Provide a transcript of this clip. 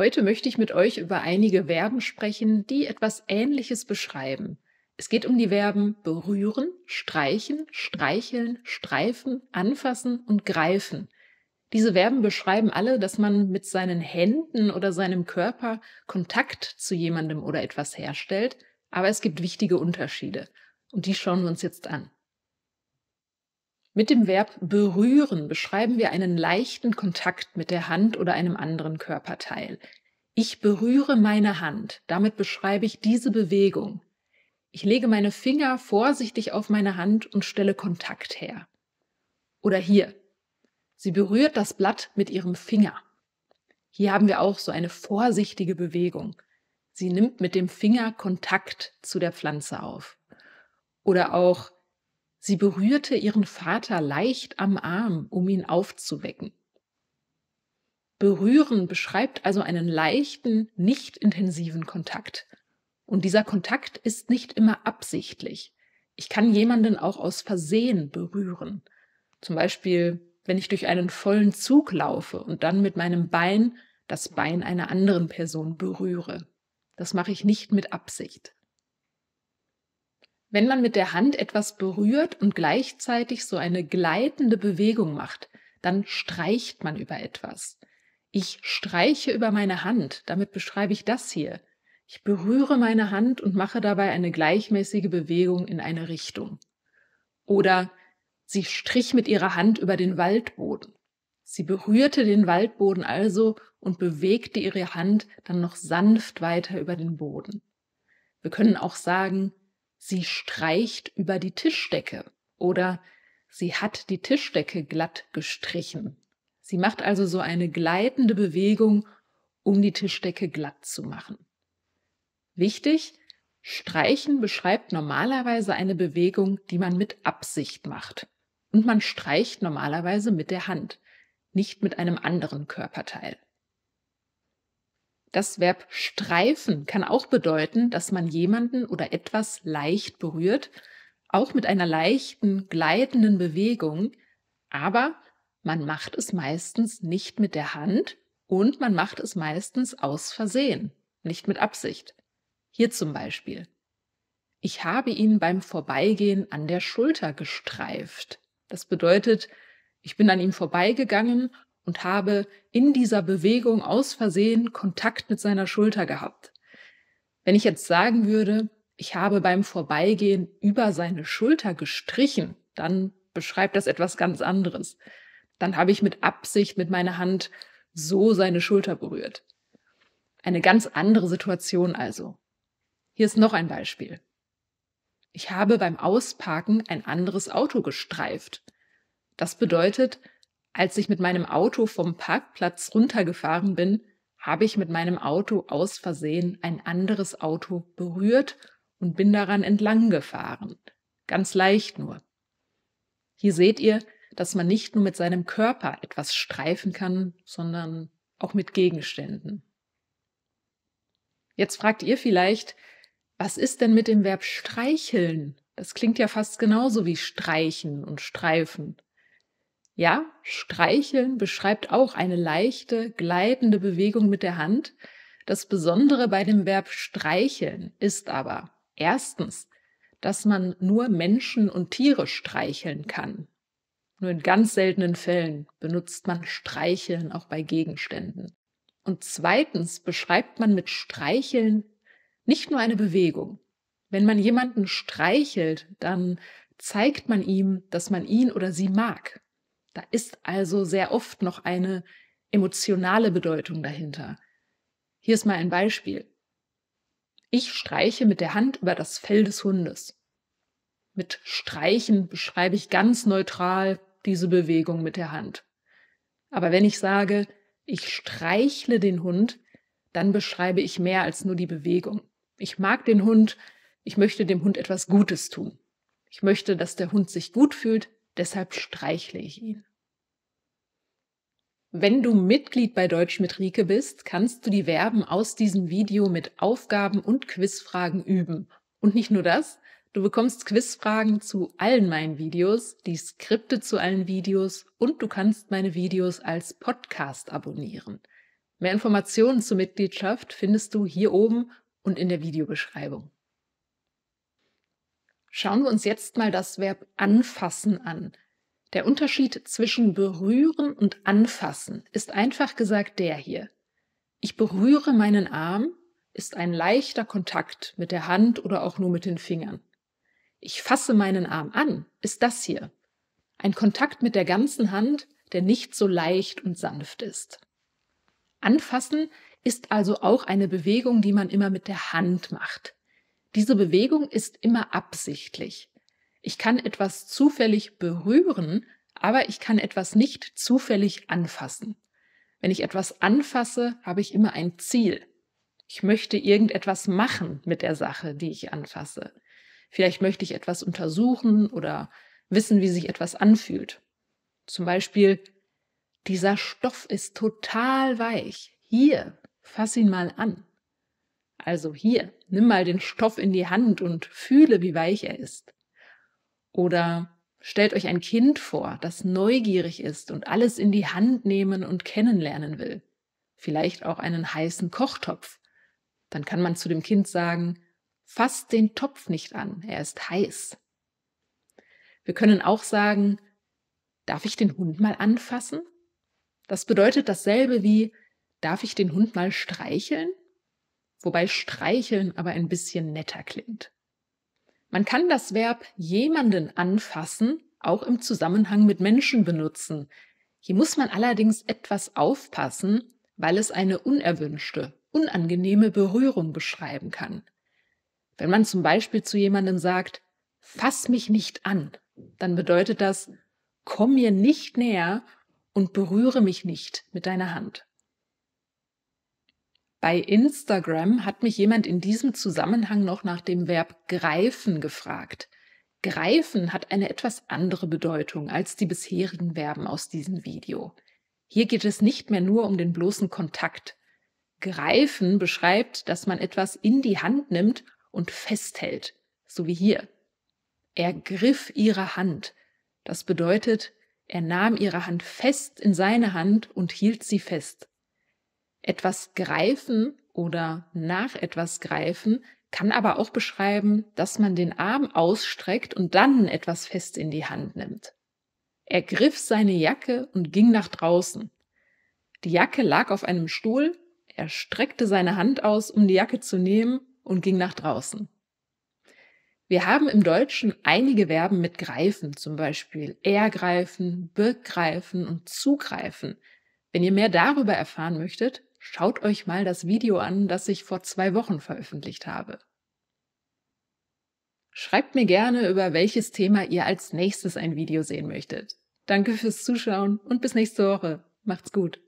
Heute möchte ich mit euch über einige Verben sprechen, die etwas Ähnliches beschreiben. Es geht um die Verben berühren, streichen, streicheln, streifen, anfassen und greifen. Diese Verben beschreiben alle, dass man mit seinen Händen oder seinem Körper Kontakt zu jemandem oder etwas herstellt, aber es gibt wichtige Unterschiede und die schauen wir uns jetzt an. Mit dem Verb berühren beschreiben wir einen leichten Kontakt mit der Hand oder einem anderen Körperteil. Ich berühre meine Hand. Damit beschreibe ich diese Bewegung. Ich lege meine Finger vorsichtig auf meine Hand und stelle Kontakt her. Oder hier. Sie berührt das Blatt mit ihrem Finger. Hier haben wir auch so eine vorsichtige Bewegung. Sie nimmt mit dem Finger Kontakt zu der Pflanze auf. Oder auch Sie berührte ihren Vater leicht am Arm, um ihn aufzuwecken. Berühren beschreibt also einen leichten, nicht intensiven Kontakt. Und dieser Kontakt ist nicht immer absichtlich. Ich kann jemanden auch aus Versehen berühren. Zum Beispiel, wenn ich durch einen vollen Zug laufe und dann mit meinem Bein das Bein einer anderen Person berühre. Das mache ich nicht mit Absicht. Wenn man mit der Hand etwas berührt und gleichzeitig so eine gleitende Bewegung macht, dann streicht man über etwas. Ich streiche über meine Hand, damit beschreibe ich das hier. Ich berühre meine Hand und mache dabei eine gleichmäßige Bewegung in eine Richtung. Oder sie strich mit ihrer Hand über den Waldboden. Sie berührte den Waldboden also und bewegte ihre Hand dann noch sanft weiter über den Boden. Wir können auch sagen, Sie streicht über die Tischdecke oder sie hat die Tischdecke glatt gestrichen. Sie macht also so eine gleitende Bewegung, um die Tischdecke glatt zu machen. Wichtig, Streichen beschreibt normalerweise eine Bewegung, die man mit Absicht macht. Und man streicht normalerweise mit der Hand, nicht mit einem anderen Körperteil. Das Verb streifen kann auch bedeuten, dass man jemanden oder etwas leicht berührt, auch mit einer leichten, gleitenden Bewegung, aber man macht es meistens nicht mit der Hand und man macht es meistens aus Versehen, nicht mit Absicht. Hier zum Beispiel. Ich habe ihn beim Vorbeigehen an der Schulter gestreift. Das bedeutet, ich bin an ihm vorbeigegangen und habe in dieser Bewegung aus Versehen Kontakt mit seiner Schulter gehabt. Wenn ich jetzt sagen würde, ich habe beim Vorbeigehen über seine Schulter gestrichen, dann beschreibt das etwas ganz anderes. Dann habe ich mit Absicht mit meiner Hand so seine Schulter berührt. Eine ganz andere Situation also. Hier ist noch ein Beispiel. Ich habe beim Ausparken ein anderes Auto gestreift. Das bedeutet, als ich mit meinem Auto vom Parkplatz runtergefahren bin, habe ich mit meinem Auto aus Versehen ein anderes Auto berührt und bin daran entlang gefahren. Ganz leicht nur. Hier seht ihr, dass man nicht nur mit seinem Körper etwas streifen kann, sondern auch mit Gegenständen. Jetzt fragt ihr vielleicht, was ist denn mit dem Verb streicheln? Das klingt ja fast genauso wie streichen und streifen. Ja, streicheln beschreibt auch eine leichte, gleitende Bewegung mit der Hand. Das Besondere bei dem Verb streicheln ist aber erstens, dass man nur Menschen und Tiere streicheln kann. Nur in ganz seltenen Fällen benutzt man streicheln auch bei Gegenständen. Und zweitens beschreibt man mit streicheln nicht nur eine Bewegung. Wenn man jemanden streichelt, dann zeigt man ihm, dass man ihn oder sie mag. Da ist also sehr oft noch eine emotionale Bedeutung dahinter. Hier ist mal ein Beispiel. Ich streiche mit der Hand über das Fell des Hundes. Mit Streichen beschreibe ich ganz neutral diese Bewegung mit der Hand. Aber wenn ich sage, ich streichle den Hund, dann beschreibe ich mehr als nur die Bewegung. Ich mag den Hund, ich möchte dem Hund etwas Gutes tun. Ich möchte, dass der Hund sich gut fühlt, Deshalb streichle ich ihn. Wenn du Mitglied bei Deutsch mit Rike bist, kannst du die Verben aus diesem Video mit Aufgaben und Quizfragen üben. Und nicht nur das, du bekommst Quizfragen zu allen meinen Videos, die Skripte zu allen Videos und du kannst meine Videos als Podcast abonnieren. Mehr Informationen zur Mitgliedschaft findest du hier oben und in der Videobeschreibung. Schauen wir uns jetzt mal das Verb anfassen an. Der Unterschied zwischen berühren und anfassen ist einfach gesagt der hier. Ich berühre meinen Arm ist ein leichter Kontakt mit der Hand oder auch nur mit den Fingern. Ich fasse meinen Arm an ist das hier. Ein Kontakt mit der ganzen Hand, der nicht so leicht und sanft ist. Anfassen ist also auch eine Bewegung, die man immer mit der Hand macht. Diese Bewegung ist immer absichtlich. Ich kann etwas zufällig berühren, aber ich kann etwas nicht zufällig anfassen. Wenn ich etwas anfasse, habe ich immer ein Ziel. Ich möchte irgendetwas machen mit der Sache, die ich anfasse. Vielleicht möchte ich etwas untersuchen oder wissen, wie sich etwas anfühlt. Zum Beispiel, dieser Stoff ist total weich. Hier, fass ihn mal an. Also hier, nimm mal den Stoff in die Hand und fühle, wie weich er ist. Oder stellt euch ein Kind vor, das neugierig ist und alles in die Hand nehmen und kennenlernen will. Vielleicht auch einen heißen Kochtopf. Dann kann man zu dem Kind sagen, fasst den Topf nicht an, er ist heiß. Wir können auch sagen, darf ich den Hund mal anfassen? Das bedeutet dasselbe wie, darf ich den Hund mal streicheln? wobei streicheln aber ein bisschen netter klingt. Man kann das Verb jemanden anfassen auch im Zusammenhang mit Menschen benutzen. Hier muss man allerdings etwas aufpassen, weil es eine unerwünschte, unangenehme Berührung beschreiben kann. Wenn man zum Beispiel zu jemandem sagt, fass mich nicht an, dann bedeutet das, komm mir nicht näher und berühre mich nicht mit deiner Hand. Bei Instagram hat mich jemand in diesem Zusammenhang noch nach dem Verb greifen gefragt. Greifen hat eine etwas andere Bedeutung als die bisherigen Verben aus diesem Video. Hier geht es nicht mehr nur um den bloßen Kontakt. Greifen beschreibt, dass man etwas in die Hand nimmt und festhält, so wie hier. Er griff ihre Hand. Das bedeutet, er nahm ihre Hand fest in seine Hand und hielt sie fest. Etwas greifen oder nach etwas greifen kann aber auch beschreiben, dass man den Arm ausstreckt und dann etwas fest in die Hand nimmt. Er griff seine Jacke und ging nach draußen. Die Jacke lag auf einem Stuhl, er streckte seine Hand aus, um die Jacke zu nehmen und ging nach draußen. Wir haben im Deutschen einige Verben mit greifen, zum Beispiel ergreifen, begreifen und zugreifen. Wenn ihr mehr darüber erfahren möchtet, schaut euch mal das Video an, das ich vor zwei Wochen veröffentlicht habe. Schreibt mir gerne, über welches Thema ihr als nächstes ein Video sehen möchtet. Danke fürs Zuschauen und bis nächste Woche. Macht's gut.